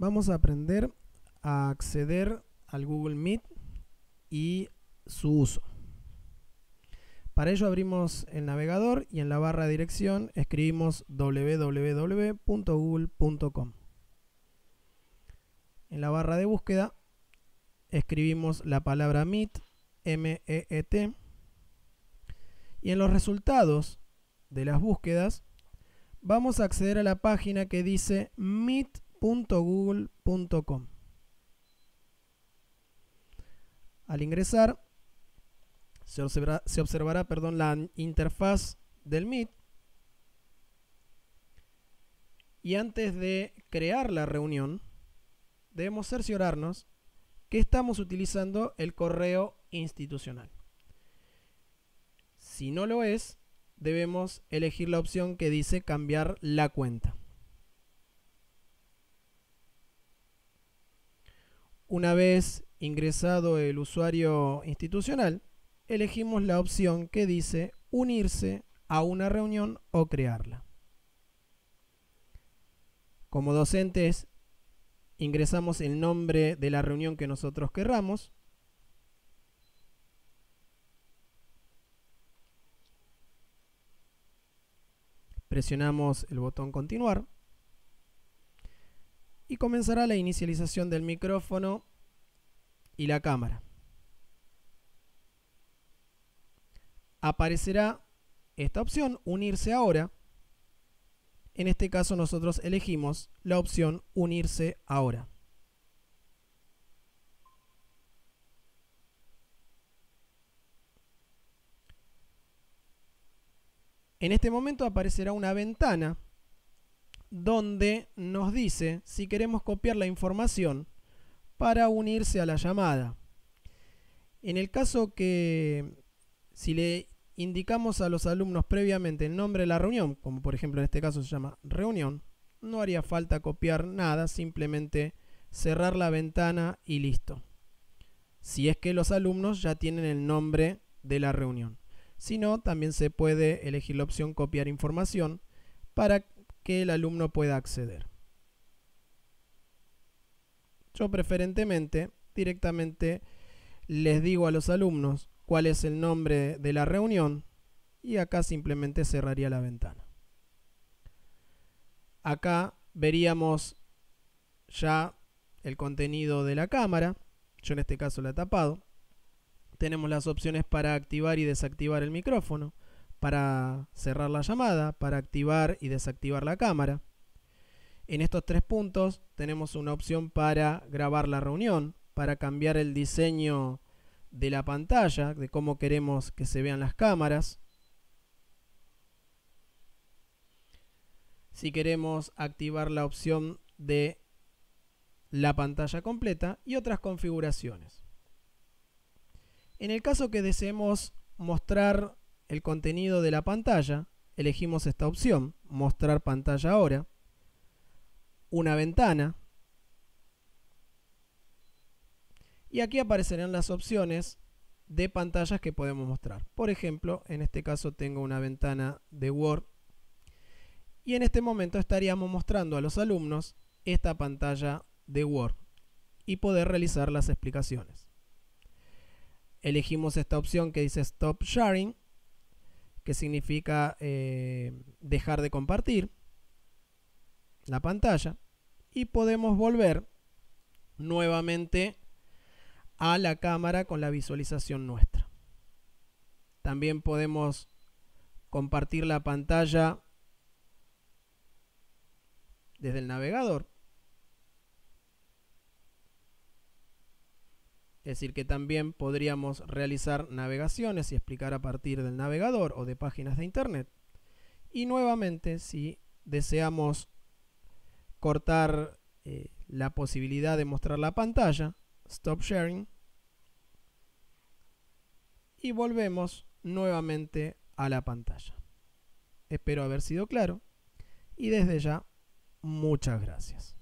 vamos a aprender a acceder al Google Meet y su uso. Para ello abrimos el navegador y en la barra de dirección escribimos www.google.com. En la barra de búsqueda escribimos la palabra Meet, m e, e t y en los resultados de las búsquedas vamos a acceder a la página que dice Meet google.com Al ingresar, se observará, se observará perdón, la interfaz del Meet. Y antes de crear la reunión, debemos cerciorarnos que estamos utilizando el correo institucional. Si no lo es, debemos elegir la opción que dice cambiar la cuenta. Una vez ingresado el usuario institucional, elegimos la opción que dice unirse a una reunión o crearla. Como docentes, ingresamos el nombre de la reunión que nosotros querramos. Presionamos el botón continuar y comenzará la inicialización del micrófono y la cámara. Aparecerá esta opción, unirse ahora. En este caso nosotros elegimos la opción unirse ahora. En este momento aparecerá una ventana donde nos dice si queremos copiar la información para unirse a la llamada. En el caso que si le indicamos a los alumnos previamente el nombre de la reunión, como por ejemplo en este caso se llama reunión, no haría falta copiar nada, simplemente cerrar la ventana y listo. Si es que los alumnos ya tienen el nombre de la reunión. Si no, también se puede elegir la opción copiar información para que el alumno pueda acceder. Yo preferentemente directamente les digo a los alumnos cuál es el nombre de la reunión y acá simplemente cerraría la ventana. Acá veríamos ya el contenido de la cámara, yo en este caso la he tapado. Tenemos las opciones para activar y desactivar el micrófono para cerrar la llamada, para activar y desactivar la cámara. En estos tres puntos tenemos una opción para grabar la reunión, para cambiar el diseño de la pantalla, de cómo queremos que se vean las cámaras. Si queremos activar la opción de la pantalla completa y otras configuraciones. En el caso que deseemos mostrar el contenido de la pantalla, elegimos esta opción, mostrar pantalla ahora, una ventana, y aquí aparecerán las opciones de pantallas que podemos mostrar. Por ejemplo, en este caso tengo una ventana de Word y en este momento estaríamos mostrando a los alumnos esta pantalla de Word y poder realizar las explicaciones. Elegimos esta opción que dice Stop Sharing que significa eh, dejar de compartir la pantalla y podemos volver nuevamente a la cámara con la visualización nuestra. También podemos compartir la pantalla desde el navegador Es decir, que también podríamos realizar navegaciones y explicar a partir del navegador o de páginas de Internet. Y nuevamente, si deseamos cortar eh, la posibilidad de mostrar la pantalla, Stop Sharing, y volvemos nuevamente a la pantalla. Espero haber sido claro y desde ya, muchas gracias.